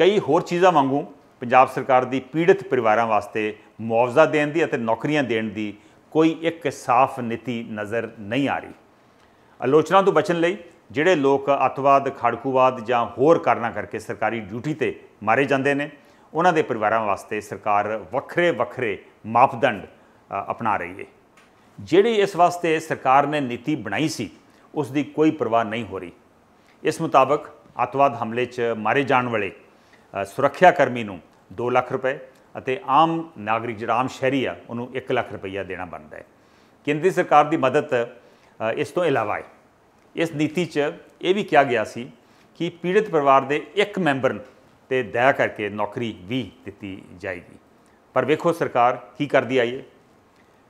ਕਈ ਹੋਰ ਚੀਜ਼ਾਂ ਵਾਂਗੂ ਪੰਜਾਬ ਸਰਕਾਰ ਦੀ ਪੀੜਤ ਪਰਿਵਾਰਾਂ ਵਾਸਤੇ ਮੁਆਵਜ਼ਾ ਦੇਣ ਦੀ ਅਤੇ ਨੌਕਰੀਆਂ ਦੇਣ ਦੀ ਕੋਈ ਇੱਕ ਸਾਫ਼ ਨੀਤੀ ਨਜ਼ਰ ਨਹੀਂ ਆ ਰਹੀ ਆਲੋਚਨਾ ਤੋਂ ਬਚਣ ਲਈ ਜਿਹੜੇ ਲੋਕ ਅਤਵਾਦ ਖੜਕੂਵਾਦ ਜਾਂ ਹੋਰ ਕਾਰਨਾ ਕਰਕੇ ਸਰਕਾਰੀ ਡਿਊਟੀ ਤੇ ਮਾਰੇ ਜਾਂਦੇ ਨੇ ਉਹਨਾਂ ਦੇ ਪਰਿਵਾਰਾਂ ਵਾਸਤੇ ਸਰਕਾਰ ਵੱਖਰੇ ਵੱਖਰੇ ਮਾਪਦੰਡ ਅਪਣਾ ਰਹੀ ਹੈ ਜਿਹੜੀ ਇਸ ਵਾਸਤੇ ਸਰਕਾਰ ਨੇ ਨੀਤੀ ਬਣਾਈ ਸੀ ਉਸ ਦੀ ਕੋਈ ਪਰਵਾਹ ਨਹੀਂ ਹੋ ਰਹੀ ਇਸ ਮੁਤਾਬਕ ਅਤਵਾਦ ਹਮਲੇ 'ਚ ਮਾਰੇ ਜਾਣ ਵਾਲੇ ਸੁਰੱਖਿਆ ਕਰਮੀ ਨੂੰ 2 ਲੱਖ ਰੁਪਏ ਅਤੇ ਆਮ ਨਾਗਰਿਕ ਜਿਹੜਾ ਆਮ ਸ਼ਹਿਰੀ ਆ ਉਹਨੂੰ 1 ਲੱਖ ਰੁਪਈਆ ਦੇਣਾ ਬਣਦਾ ਹੈ ਕੇਂਦਰੀ ਸਰਕਾਰ ਦੀ ਮਦਦ ਇਸ ਤੋਂ ਇਲਾਵਾ ਹੈ ਇਸ ਨੀਤੀ 'ਚ ਇਹ ਵੀ ਕਿਹਾ ਗਿਆ ਸੀ ਕਿ ਪੀੜਤ ਪਰਿਵਾਰ ਦੇ ਇੱਕ ਮੈਂਬਰ ਤੇ ਦਇਆ ਕਰਕੇ ਨੌਕਰੀ ਵੀ ਦਿੱਤੀ ਜਾਏਗੀ ਪਰ ਵੇਖੋ ਸਰਕਾਰ ਕੀ ਕਰਦੀ ਆਈ ਹੈ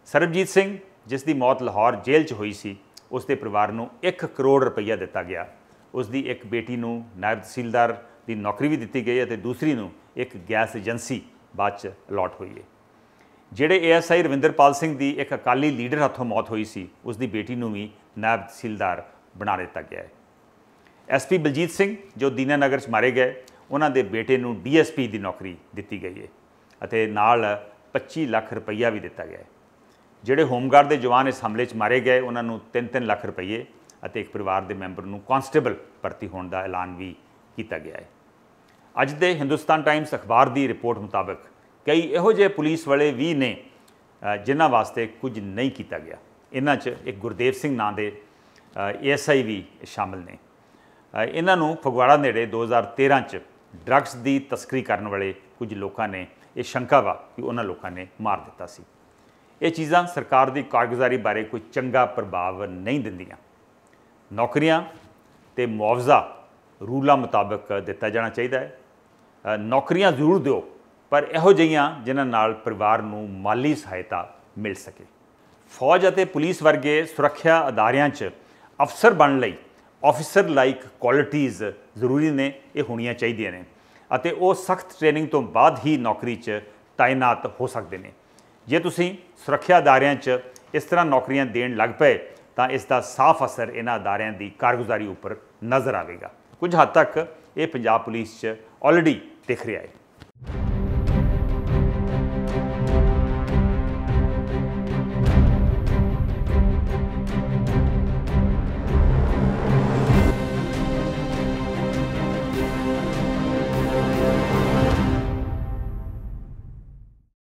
ਸਰਬਜੀਤ ਸਿੰਘ ਜਿਸ ਦੀ ਮੌਤ ਲਾਹੌਰ ਜੇਲ੍ਹ 'ਚ ਹੋਈ ਸੀ ਉਸ ਦੇ ਪਰਿਵਾਰ ਨੂੰ 1 ਕਰੋੜ ਰੁਪਈਆ ਦਿੱਤਾ ਗਿਆ ਉਸ ਦੀ ਇੱਕ ਬੇਟੀ ਨੂੰ ਨਾਇਬ ਤਹਿਸੀਲਦਾਰ ਦੀ ਨੌਕਰੀ ਵੀ ਦਿੱਤੀ ਗਈ ਹੈ ਤੇ ਦੂਸਰੀ ਨੂੰ ਇੱਕ ਗੈਸ ਏਜੰਸੀ ਬਾਅਦ ਚ ਅਲਾਟ ਹੋਈ ਹੈ ਜਿਹੜੇ ਏਐਸਆਈ ਰਵਿੰਦਰਪਾਲ ਸਿੰਘ ਦੀ ਇੱਕ ਅਕਾਲੀ ਲੀਡਰ ਹੱਥੋਂ ਮੌਤ ਹੋਈ ਸੀ ਉਸ ਦੀ ਬੇਟੀ ਨੂੰ ਵੀ ਨਾਇਬ ਤਹਿਸੀਲਦਾਰ ਬਣਾ ਦਿੱਤਾ ਗਿਆ ਹੈ ਐਸਪੀ ਬਲਜੀਤ ਸਿੰਘ ਜੋ ਦੀਨਾ ਨਗਰ ਚ ਮਾਰੇ ਗਏ ਉਹਨਾਂ ਦੇ ਬੇਟੇ ਨੂੰ ਡੀਐਸਪੀ ਦੀ ਨੌਕਰੀ ਦਿੱਤੀ ਗਈ ਹੈ ਅਤੇ ਨਾਲ 25 ਲੱਖ ਰੁਪਈਆ ਵੀ ਦਿੱਤਾ ਗਿਆ ਹੈ ਜਿਹੜੇ ਹੋਮਗਾਰਡ ਦੇ ਜਵਾਨ ਇਸ ਹਮਲੇ 'ਚ ਮਾਰੇ ਗਏ ਉਹਨਾਂ ਨੂੰ 3-3 ਲੱਖ ਰੁਪਏ ਅਤੇ ਇੱਕ ਪਰਿਵਾਰ ਦੇ ਮੈਂਬਰ ਨੂੰ ਕਨਸਟੇਬਲ ਭਰਤੀ ਹੋਣ ਦਾ ਐਲਾਨ ਵੀ ਕੀਤਾ ਗਿਆ ਹੈ ਅੱਜ ਦੇ ਹਿੰਦੁਸਤਾਨ ਟਾਈਮਸ ਅਖਬਾਰ ਦੀ ਰਿਪੋਰਟ ਮੁਤਾਬਕ ਕਈ ਇਹੋ ਜਿਹੇ ਪੁਲਿਸ ਵਾਲੇ ਵੀ ਨੇ ਜਿਨ੍ਹਾਂ ਵਾਸਤੇ ਕੁਝ ਨਹੀਂ ਕੀਤਾ ਗਿਆ ਇਹਨਾਂ 'ਚ ਇੱਕ ਗੁਰਦੇਵ ਸਿੰਘ ਨਾਂ ਦੇ ਐਸਆਈ ਵੀ ਸ਼ਾਮਲ ਨੇ ਇਹਨਾਂ ਨੂੰ ਫਗਵਾੜਾ ਨੇੜੇ 2013 'ਚ ਡਰੱਗਸ ਦੀ ਤਸਕਰੀ ਕਰਨ ਵਾਲੇ ਕੁਝ ਲੋਕਾਂ ਨੇ ਇਹ ਸ਼ੰਕਾ ਵਾ ਕਿ ਉਹਨਾਂ ਲੋਕਾਂ ਨੇ ਮਾਰ ਦਿੱਤਾ ਸੀ ਇਹ ਚੀਜ਼ਾਂ ਸਰਕਾਰ ਦੀ ਕਾਰਗੁਜ਼ਾਰੀ ਬਾਰੇ ਕੋਈ ਚੰਗਾ ਪ੍ਰਭਾਵ ਨਹੀਂ ਦਿੰਦੀਆਂ ਨੌਕਰੀਆਂ ਤੇ ਮੁਆਵਜ਼ਾ ਰੂਲਾਂ ਮੁਤਾਬਕ ਦਿੱਤਾ ਜਾਣਾ ਚਾਹੀਦਾ ਹੈ ਨੌਕਰੀਆਂ ਜ਼ਰੂਰ ਦਿਓ ਪਰ ਇਹੋ ਜਿਹੀਆਂ ਜਿਨ੍ਹਾਂ ਨਾਲ ਪਰਿਵਾਰ ਨੂੰ ਮਾਲੀ ਸਹਾਇਤਾ ਮਿਲ ਸਕੇ ਫੌਜ ਅਤੇ ਪੁਲਿਸ ਵਰਗੇ ਸੁਰੱਖਿਆ ਅਦਾਰਿਆਂ 'ਚ ਅਫਸਰ ਬਣਨ ਲਈ ਆਫੀਸਰ ਲਾਈਕ ਕੁਆਲਿਟੀਆਂ ਜ਼ਰੂਰੀ ਨੇ ਇਹ ਹੋਣੀਆਂ ਚਾਹੀਦੀਆਂ ਨੇ ਅਤੇ ਉਹ ਸਖਤ ਟ੍ਰੇਨਿੰਗ ਤੋਂ ਬਾਅਦ ਹੀ ਨੌਕਰੀ 'ਚ ਤਾਇਨਾਤ ਹੋ ਸਕਦੇ ਨੇ ਜੇ ਤੁਸੀਂ ਸੁਰੱਖਿਆ ਅਦਾਰਿਆਂ 'ਚ ਇਸ ਤਰ੍ਹਾਂ ਨੌਕਰੀਆਂ ਦੇਣ ਲੱਗ ਪਏ ਤਾਂ ਇਸ ਦਾ ਸਾਫ਼ ਅਸਰ ਇਹਨਾਂ ਅਦਾਰਿਆਂ ਦੀ ਕਾਰਗੁਜ਼ਾਰੀ ਉੱਪਰ ਨਜ਼ਰ ਆਵੇਗਾ ਕੁਝ ਹੱਦ ਤੱਕ ਇਹ ਪੰਜਾਬ ਪੁਲਿਸ 'ਚ ਆਲਰੇਡੀ ਦਿਖ ਰਿਹਾ ਹੈ